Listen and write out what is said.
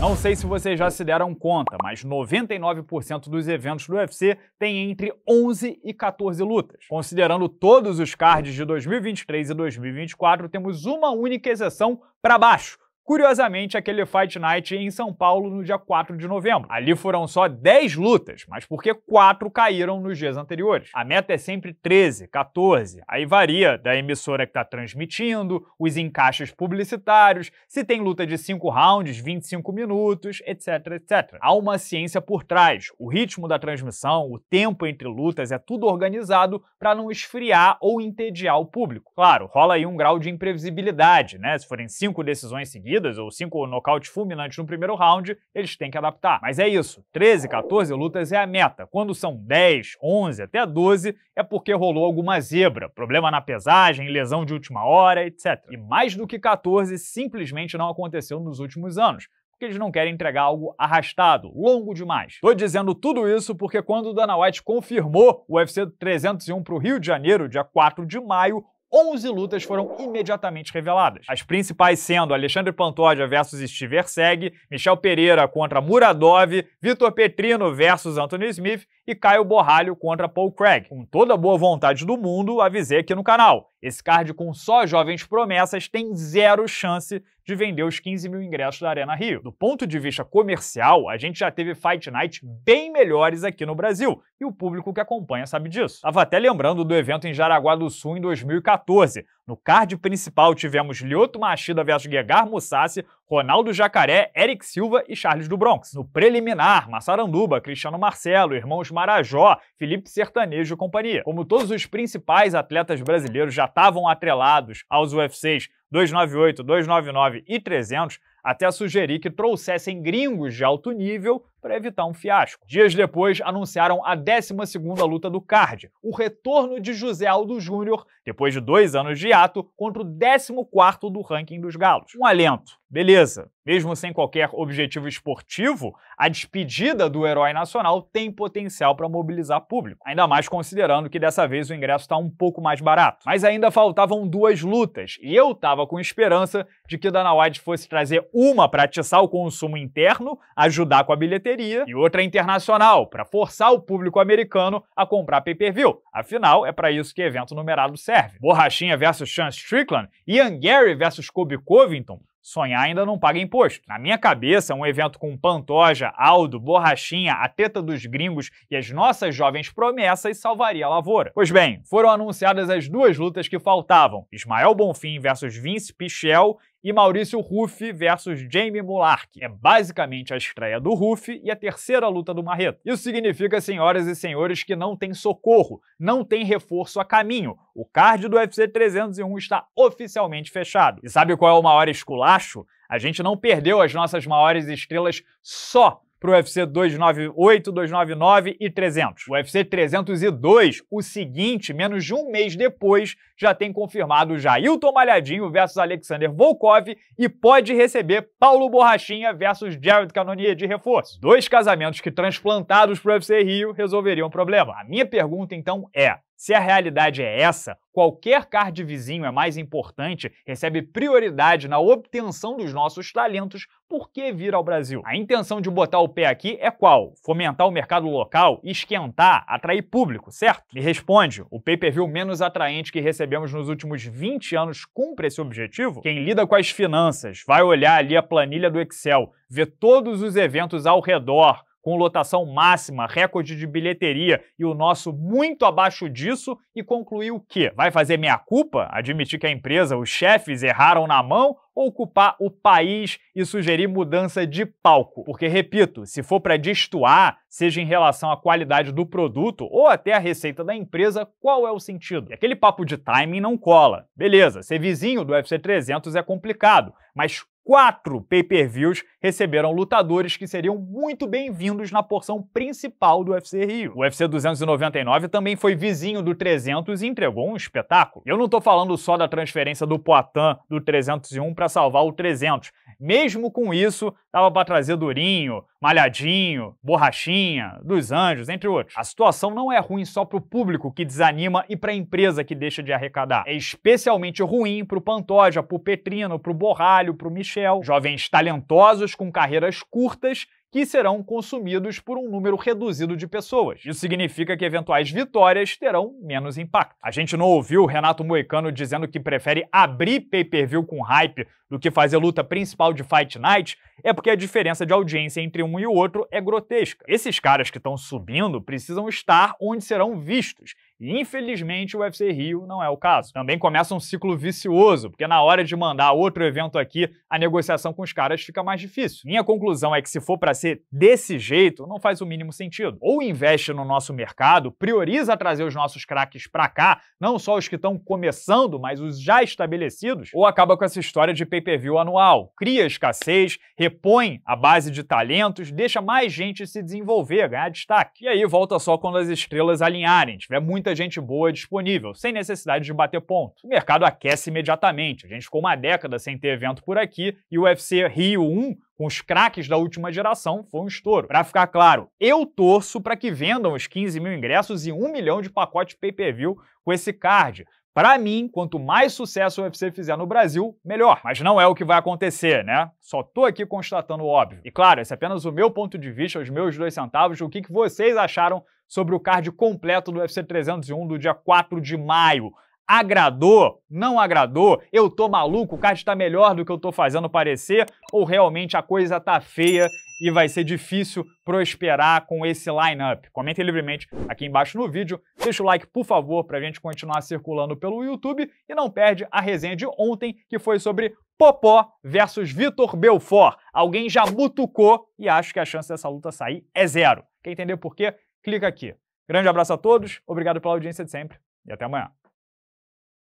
Não sei se vocês já se deram conta, mas 99% dos eventos do UFC tem entre 11 e 14 lutas. Considerando todos os cards de 2023 e 2024, temos uma única exceção para baixo, Curiosamente, aquele Fight Night em São Paulo no dia 4 de novembro. Ali foram só 10 lutas, mas porque 4 caíram nos dias anteriores. A meta é sempre 13, 14. Aí varia da emissora que está transmitindo, os encaixes publicitários, se tem luta de 5 rounds, 25 minutos, etc, etc. Há uma ciência por trás. O ritmo da transmissão, o tempo entre lutas, é tudo organizado para não esfriar ou entediar o público. Claro, rola aí um grau de imprevisibilidade, né? Se forem 5 decisões seguidas, seguidas, ou cinco nocautes fulminantes no primeiro round, eles têm que adaptar. Mas é isso, 13, 14 lutas é a meta. Quando são 10, 11 até 12, é porque rolou alguma zebra, problema na pesagem, lesão de última hora, etc. E mais do que 14 simplesmente não aconteceu nos últimos anos porque eles não querem entregar algo arrastado, longo demais. Tô dizendo tudo isso porque quando o Dana White confirmou o UFC 301 para o Rio de Janeiro, dia 4 de maio, 11 lutas foram imediatamente reveladas. As principais sendo Alexandre Pantoja versus Steve Erseg, Michel Pereira contra Muradov, Vitor Petrino versus Anthony Smith e Caio Borralho contra Paul Craig. Com toda a boa vontade do mundo, avisei aqui no canal. Esse card com só jovens promessas tem zero chance de vender os 15 mil ingressos da Arena Rio. Do ponto de vista comercial, a gente já teve Fight Night bem melhores aqui no Brasil, e o público que acompanha sabe disso. Tava até lembrando do evento em Jaraguá do Sul em 2014, no card principal tivemos Lioto Machida vs Guegar Mussassi, Ronaldo Jacaré, Eric Silva e Charles do Bronx. No preliminar, Massaranduba, Cristiano Marcelo, Irmãos Marajó, Felipe Sertanejo e companhia. Como todos os principais atletas brasileiros já estavam atrelados aos UFCs 298, 299 e 300, até sugeri que trouxessem gringos de alto nível para evitar um fiasco. Dias depois, anunciaram a 12ª luta do card, o retorno de José Aldo Júnior, depois de dois anos de ato, contra o 14º do ranking dos galos. Um alento. Beleza, mesmo sem qualquer objetivo esportivo, a despedida do herói nacional tem potencial para mobilizar público, ainda mais considerando que dessa vez o ingresso está um pouco mais barato. Mas ainda faltavam duas lutas, e eu estava com esperança de que Dana White fosse trazer uma para atiçar o consumo interno, ajudar com a bilheteria bilheteria, e outra internacional, para forçar o público americano a comprar pay-per-view. Afinal, é para isso que evento numerado serve. Borrachinha versus Sean Strickland, Ian Gary versus Kobe Covington, Sonhar ainda não paga imposto. Na minha cabeça, um evento com Pantoja, Aldo, Borrachinha, a teta dos gringos e as nossas jovens promessas salvaria a lavoura. Pois bem, foram anunciadas as duas lutas que faltavam: Ismael Bonfim versus Vince Pichel e Maurício Ruff versus Jamie Mullark. É basicamente a estreia do Ruff e a terceira luta do Marreto. Isso significa, senhoras e senhores, que não tem socorro, não tem reforço a caminho. O card do UFC 301 está oficialmente fechado. E sabe qual é o maior esculacho? A gente não perdeu as nossas maiores estrelas só para o UFC 298, 299 e 300. O UFC 302, o seguinte, menos de um mês depois, já tem confirmado Jailton Malhadinho versus Alexander Volkov e pode receber Paulo Borrachinha versus Jared Canonier de reforço. Dois casamentos que transplantados para o UFC Rio resolveriam o problema. A minha pergunta, então, é se a realidade é essa, qualquer card vizinho é mais importante, recebe prioridade na obtenção dos nossos talentos, por que vir ao Brasil? A intenção de botar o pé aqui é qual? Fomentar o mercado local, esquentar, atrair público, certo? Me responde, o pay-per-view menos atraente que recebemos nos últimos 20 anos cumpre esse objetivo? Quem lida com as finanças vai olhar ali a planilha do Excel, ver todos os eventos ao redor, com lotação máxima, recorde de bilheteria e o nosso muito abaixo disso e concluiu que vai fazer minha culpa, admitir que a empresa, os chefes erraram na mão ou culpar o país e sugerir mudança de palco. Porque, repito, se for para destoar, seja em relação à qualidade do produto ou até a receita da empresa, qual é o sentido? E aquele papo de timing não cola. Beleza, ser vizinho do UFC 300 é complicado, mas quatro pay-per-views receberam lutadores que seriam muito bem-vindos na porção principal do UFC Rio. O UFC 299 também foi vizinho do 300 e entregou um espetáculo. Eu não tô falando só da transferência do Poitin do 301 para salvar o 300. Mesmo com isso, dava para trazer Durinho, Malhadinho, Borrachinha, Dos Anjos, entre outros. A situação não é ruim só pro público que desanima e pra empresa que deixa de arrecadar. É especialmente ruim pro Pantoja, pro Petrino, pro Borralho, pro Michel Shell, jovens talentosos com carreiras curtas que serão consumidos por um número reduzido de pessoas. Isso significa que eventuais vitórias terão menos impacto. A gente não ouviu o Renato Moicano dizendo que prefere abrir pay-per-view com hype do que fazer luta principal de Fight Night, é porque a diferença de audiência entre um e o outro é grotesca. Esses caras que estão subindo precisam estar onde serão vistos infelizmente o UFC Rio não é o caso. Também começa um ciclo vicioso, porque na hora de mandar outro evento aqui, a negociação com os caras fica mais difícil. Minha conclusão é que se for para ser desse jeito, não faz o mínimo sentido. Ou investe no nosso mercado, prioriza trazer os nossos craques para cá, não só os que estão começando, mas os já estabelecidos, ou acaba com essa história de pay-per-view anual. Cria escassez, repõe a base de talentos, deixa mais gente se desenvolver, ganhar destaque. E aí volta só quando as estrelas alinharem, tiver muita muita gente boa disponível, sem necessidade de bater ponto. O mercado aquece imediatamente. A gente ficou uma década sem ter evento por aqui e o UFC Rio 1 com os craques da última geração, foi um estouro. Para ficar claro, eu torço para que vendam os 15 mil ingressos e 1 milhão de pacotes pay-per-view com esse card, para mim, quanto mais sucesso o UFC fizer no Brasil, melhor. Mas não é o que vai acontecer, né? Só tô aqui constatando o óbvio. E claro, esse é apenas o meu ponto de vista, os meus dois centavos, o que, que vocês acharam sobre o card completo do UFC 301 do dia 4 de maio. Agradou? Não agradou? Eu tô maluco? O card tá melhor do que eu tô fazendo parecer? Ou realmente a coisa tá feia e vai ser difícil prosperar com esse lineup. Comentem livremente aqui embaixo no vídeo, deixa o like por favor para a gente continuar circulando pelo YouTube e não perde a resenha de ontem que foi sobre Popó versus Vitor Belfort. Alguém já mutucou e acho que a chance dessa luta sair é zero. Quer entender por quê? Clica aqui. Grande abraço a todos, obrigado pela audiência de sempre e até amanhã.